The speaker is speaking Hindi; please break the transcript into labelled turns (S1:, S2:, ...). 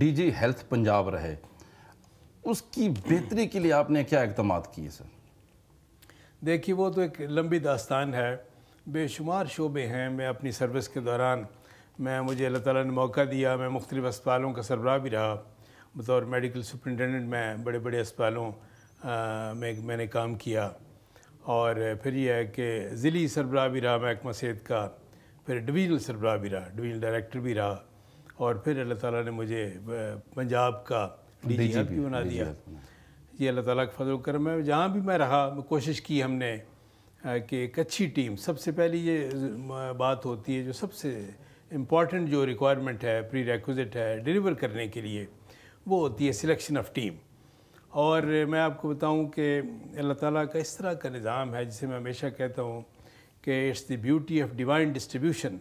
S1: डीजी हेल्थ पंजाब रहे उसकी बेहतरी के लिए आपने क्या इकदाम किए सर
S2: देखिए वो तो एक लंबी दास्तान है बेशुमार शोबे हैं मैं अपनी सर्विस के दौरान मैं मुझे अल्लाह ताला ने मौका दिया मैं मुख्तलिफ अस्पतालों का सरबराह भी रहा बतौर मेडिकल सुप्रिंटेंडेंट मैं बड़े बड़े अस्पतालों में मैंने काम किया और फिर यह है कि ज़िली सरबराह भी रहा महकमा सेहत का फिर डिवीज़नल सरबराह भी रहा डिवीज़नल डायरेक्टर भी रहा और फिर अल्लाह ताला ने मुझे पंजाब का डीजीपी भी बना दिया ये अल्लाह ताला का फजल करम है जहाँ भी मैं रहा कोशिश की हमने कि एक अच्छी टीम सबसे पहली ये बात होती है जो सबसे इम्पॉर्टेंट जो रिक्वायरमेंट है प्री रेक्विजिट है डिलीवर करने के लिए वो होती है सिलेक्शन ऑफ टीम और मैं आपको बताऊं कि अल्लाह ताला का इस तरह का निज़ाम है जिसे मैं हमेशा कहता हूँ कि it's the beauty of divine distribution